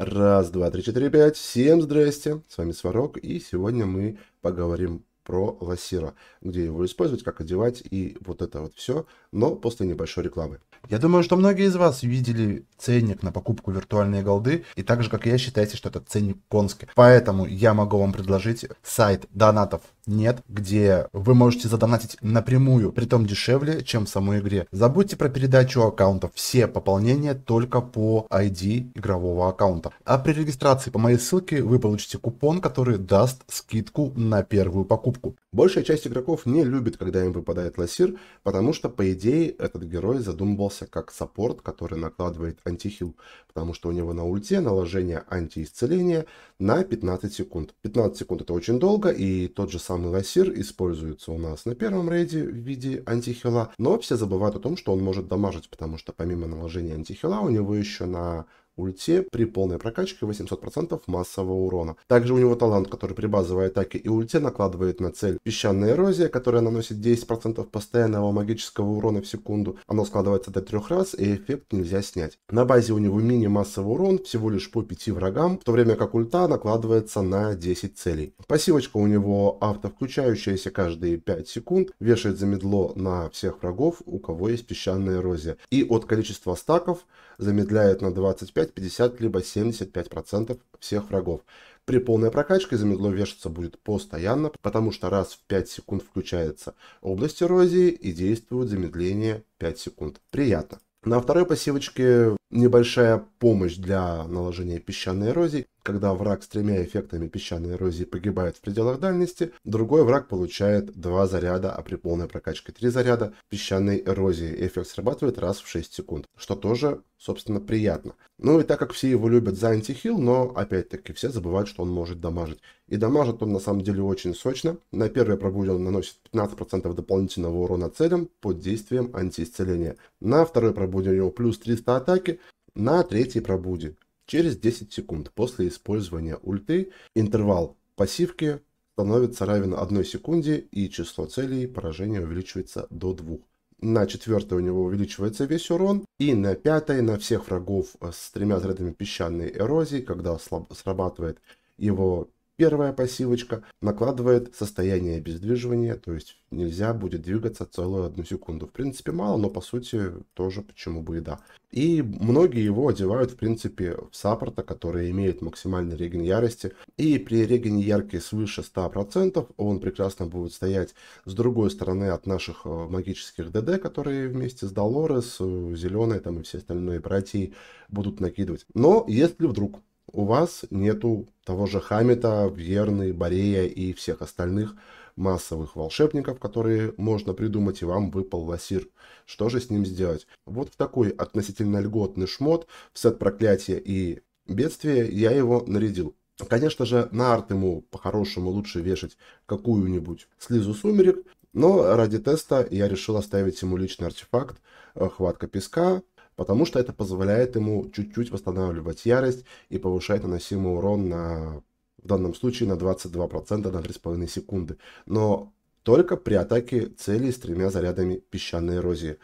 Раз, два, три, четыре, пять. Всем здрасте, с вами Сварог, и сегодня мы поговорим про лассира, где его использовать, как одевать и вот это вот все, но после небольшой рекламы. Я думаю, что многие из вас видели ценник на покупку виртуальной голды, и так же, как и я, считаете, что этот ценник конский. Поэтому я могу вам предложить сайт донатов нет, где вы можете задонатить напрямую, при том дешевле, чем в самой игре. Забудьте про передачу аккаунтов. Все пополнения только по ID игрового аккаунта. А при регистрации по моей ссылке вы получите купон, который даст скидку на первую покупку. Большая часть игроков не любит, когда им выпадает лассир, потому что, по идее, этот герой задумывался как саппорт, который накладывает антихил, потому что у него на ульте наложение антиисцеления на 15 секунд. 15 секунд это очень долго, и тот же самый Главный используется у нас на первом рейде в виде антихила, но все забывают о том, что он может дамажить, потому что помимо наложения антихила у него еще на ульте при полной прокачке 800% массового урона. Также у него талант, который при базовой атаке и ульте накладывает на цель песчаная эрозия, которая наносит 10% постоянного магического урона в секунду. Оно складывается до трех раз и эффект нельзя снять. На базе у него мини-массовый урон всего лишь по 5 врагам, в то время как ульта накладывается на 10 целей. Пассивочка у него авто включающаяся каждые 5 секунд, вешает замедло на всех врагов, у кого есть песчаная эрозия. И от количества стаков замедляет на 25, 50, либо 75% всех врагов. При полной прокачке замедло вешаться будет постоянно, потому что раз в 5 секунд включается область эрозии и действует замедление 5 секунд. Приятно. На второй пассивочке небольшая помощь для наложения песчаной эрозии. Когда враг с тремя эффектами песчаной эрозии погибает в пределах дальности, другой враг получает два заряда, а при полной прокачке три заряда песчаной эрозии. Эффект срабатывает раз в 6 секунд, что тоже, собственно, приятно. Ну и так как все его любят за антихил, но опять-таки все забывают, что он может дамажить. И дамажит он на самом деле очень сочно. На первой пробуде он наносит 15% дополнительного урона целям под действием антиисцеления. На второй пробуде у него плюс 300 атаки, на третьей пробуде Через 10 секунд после использования ульты интервал пассивки становится равен 1 секунде и число целей поражения увеличивается до 2. На четвертой у него увеличивается весь урон, и на пятой на всех врагов с тремя зарядами песчаной эрозии, когда слаб, срабатывает его Первая пассивочка накладывает состояние обездвиживания, то есть нельзя будет двигаться целую одну секунду. В принципе, мало, но по сути тоже почему бы и да. И многие его одевают, в принципе, в саппорта, которые имеют максимальный реген ярости. И при регене ярки свыше 100% он прекрасно будет стоять с другой стороны от наших э, магических ДД, которые вместе с Долорес, э, Зеленой там и все остальные братья будут накидывать. Но если вдруг у вас нету того же Хамита, Вьерны, Борея и всех остальных массовых волшебников, которые можно придумать, и вам выпал Васир. Что же с ним сделать? Вот в такой относительно льготный шмот, в сет проклятия и бедствия я его нарядил. Конечно же, на арт ему по-хорошему лучше вешать какую-нибудь слизу сумерек, но ради теста я решил оставить ему личный артефакт э, «Хватка песка», потому что это позволяет ему чуть-чуть восстанавливать ярость и повышает наносимый урон на, в данном случае на 22% на 3,5 секунды. Но только при атаке цели с тремя зарядами песчаной эрозии.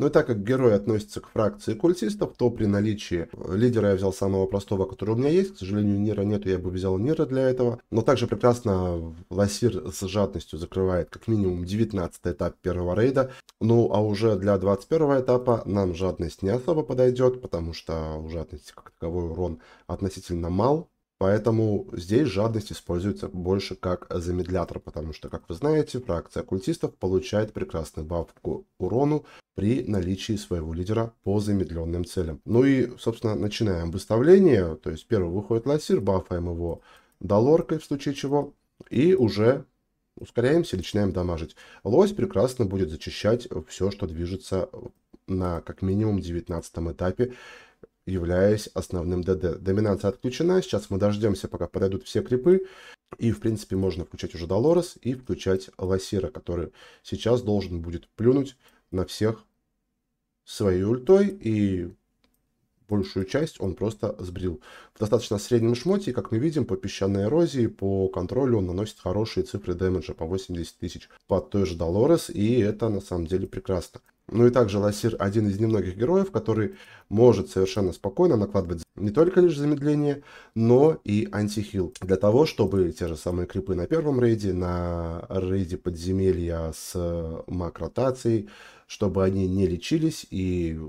Но ну так как герой относится к фракции культистов, то при наличии э, лидера я взял самого простого, который у меня есть. К сожалению, Нира нету, я бы взял Нира для этого. Но также прекрасно э, Лассир с жадностью закрывает как минимум 19 этап первого рейда. Ну, а уже для 21 этапа нам жадность не особо подойдет, потому что у жадности как таковой урон относительно мал. Поэтому здесь жадность используется больше как замедлятор, потому что, как вы знаете, фракция оккультистов получает прекрасную бабку урону при наличии своего лидера по замедленным целям. Ну и, собственно, начинаем выставление. То есть первый выходит лассир, бафаем его долоркой в случае чего. И уже ускоряемся начинаем дамажить. Лось прекрасно будет зачищать все, что движется на как минимум 19 этапе являясь основным ДД. Доминация отключена, сейчас мы дождемся, пока подойдут все крипы, и, в принципе, можно включать уже Долорес и включать Лассира, который сейчас должен будет плюнуть на всех своей ультой, и большую часть он просто сбрил. В достаточно среднем шмоте, как мы видим, по песчаной эрозии, по контролю он наносит хорошие цифры дэмэджа по 80 тысяч под той же Долорес, и это на самом деле прекрасно. Ну и также Лассир один из немногих героев, который может совершенно спокойно накладывать не только лишь замедление, но и антихил. Для того, чтобы те же самые крипы на первом рейде, на рейде подземелья с э, макротацией, чтобы они не лечились и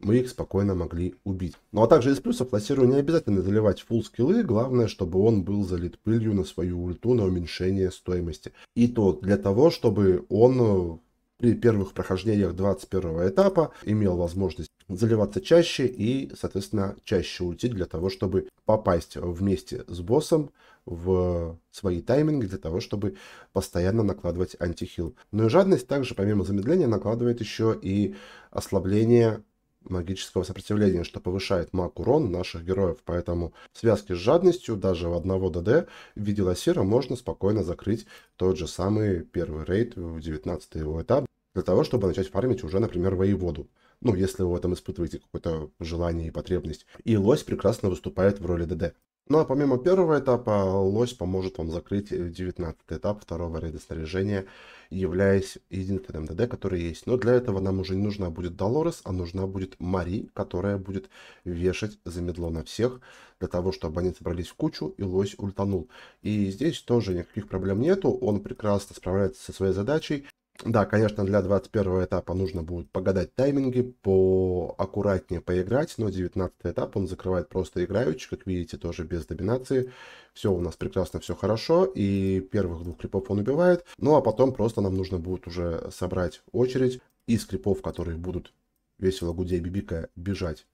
мы их спокойно могли убить. Ну а также из плюсов Лассиру не обязательно заливать фул скиллы, главное, чтобы он был залит пылью на свою ульту на уменьшение стоимости. И то для того, чтобы он при первых прохождениях 21 этапа имел возможность заливаться чаще и, соответственно, чаще уйти для того, чтобы попасть вместе с боссом в свои тайминги для того, чтобы постоянно накладывать антихил. Но и жадность также, помимо замедления, накладывает еще и ослабление магического сопротивления, что повышает маг урон наших героев. Поэтому в связке с жадностью даже в одного ДД в виде лассира можно спокойно закрыть тот же самый первый рейд в 19 его этап для того, чтобы начать фармить уже, например, воеводу. Ну, если вы в этом испытываете какое-то желание и потребность. И лось прекрасно выступает в роли ДД. Ну а помимо первого этапа, лось поможет вам закрыть 19 э, этап второго рейда снаряжения, являясь единственным ДД, который есть. Но для этого нам уже не нужна будет Долорес, а нужна будет Мари, которая будет вешать замедло на всех, для того, чтобы они собрались в кучу и лось ультанул. И здесь тоже никаких проблем нету, он прекрасно справляется со своей задачей. Да, конечно, для 21 этапа нужно будет погадать тайминги, поаккуратнее поиграть, но 19 этап он закрывает просто играючи, как видите, тоже без доминации. Все у нас прекрасно, все хорошо, и первых двух клипов он убивает, ну а потом просто нам нужно будет уже собрать очередь из клипов, которые будут весело гудя бибика бежать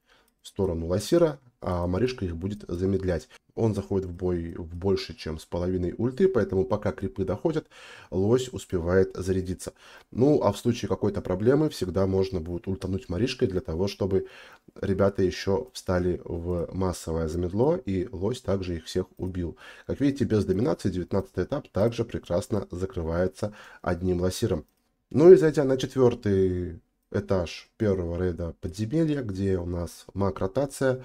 в сторону лассира, а Маришка их будет замедлять. Он заходит в бой в больше, чем с половиной ульты, поэтому пока крипы доходят, лось успевает зарядиться. Ну, а в случае какой-то проблемы всегда можно будет ультануть Маришкой для того, чтобы ребята еще встали в массовое замедло, и лось также их всех убил. Как видите, без доминации 19 этап также прекрасно закрывается одним лассиром. Ну и зайдя на четвертый этаж первого рейда подземелья, где у нас маг-ротация,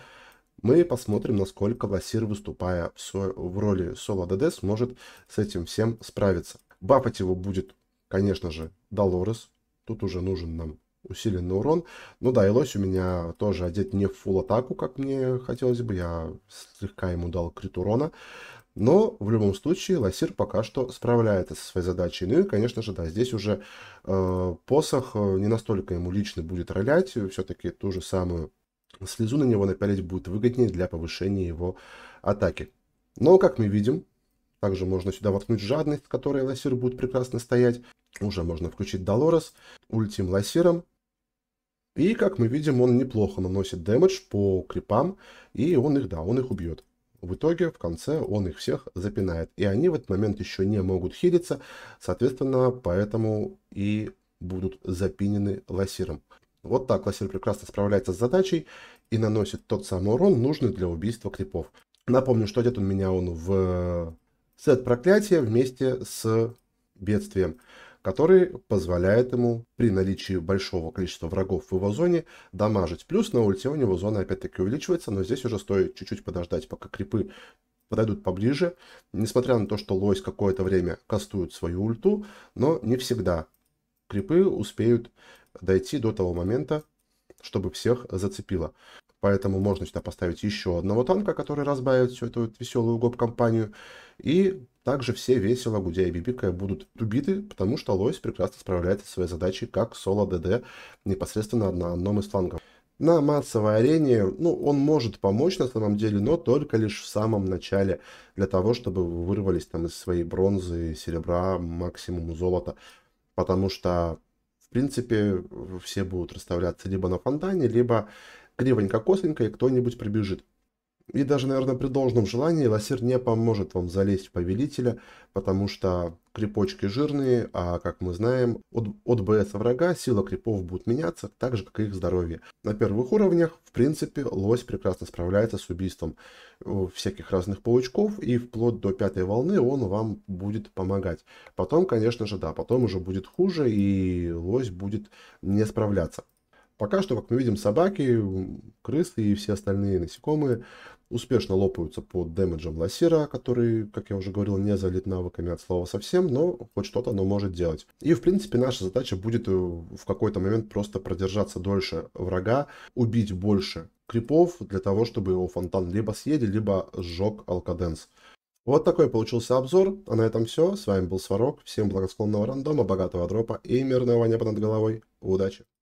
мы посмотрим, насколько Васир, выступая в, со- в роли соло ДД, сможет с этим всем справиться. Бафать его будет, конечно же, Долорес. Тут уже нужен нам усиленный урон. Ну да, и лось у меня тоже одет не в фул атаку, как мне хотелось бы. Я слегка ему дал крит урона. Но в любом случае Лассир пока что справляется со своей задачей. Ну и, конечно же, да, здесь уже э, посох э, не настолько ему лично будет ролять. Все-таки ту же самую слезу на него напялить будет выгоднее для повышения его атаки. Но, как мы видим, также можно сюда воткнуть жадность, в которой Лассир будет прекрасно стоять. Уже можно включить Долорес, ультим Лассиром. И, как мы видим, он неплохо наносит дэмэдж по крипам, и он их, да, он их убьет. В итоге, в конце, он их всех запинает. И они в этот момент еще не могут хилиться, соответственно, поэтому и будут запинены лассиром. Вот так лассир прекрасно справляется с задачей и наносит тот самый урон, нужный для убийства крипов. Напомню, что одет у меня он в сет э, проклятия вместе с бедствием который позволяет ему при наличии большого количества врагов в его зоне дамажить. Плюс на ульте у него зона опять-таки увеличивается, но здесь уже стоит чуть-чуть подождать, пока крипы подойдут поближе. Несмотря на то, что лось какое-то время кастует свою ульту, но не всегда крипы успеют дойти до того момента, чтобы всех зацепило. Поэтому можно сюда поставить еще одного танка, который разбавит всю эту вот веселую гоп-компанию. И также все весело, гудя и бибикая, будут убиты, потому что Лойс прекрасно справляется со своей задачей как соло-ДД непосредственно на одном из флангов. На массовой арене, ну, он может помочь на самом деле, но только лишь в самом начале, для того, чтобы вы вырвались там из своей бронзы, серебра, максимум золота. Потому что, в принципе, все будут расставляться либо на фонтане, либо кривонько-косонько, и кто-нибудь прибежит. И даже, наверное, при должном желании лассир не поможет вам залезть в повелителя, потому что крепочки жирные, а, как мы знаем, от, от БС врага сила крипов будет меняться, так же, как и их здоровье. На первых уровнях, в принципе, лось прекрасно справляется с убийством э, всяких разных паучков, и вплоть до пятой волны он вам будет помогать. Потом, конечно же, да, потом уже будет хуже, и лось будет не справляться. Пока что, как мы видим, собаки, крысы и все остальные насекомые успешно лопаются по дэмэджем лассира, который, как я уже говорил, не залит навыками от слова совсем, но хоть что-то оно может делать. И, в принципе, наша задача будет э, в какой-то момент просто продержаться дольше врага, убить больше крипов для того, чтобы его фонтан либо съели, либо сжег алкаденс. Вот такой получился обзор, а на этом все. С вами был Сварог, всем благосклонного рандома, богатого дропа и мирного неба над головой. Удачи!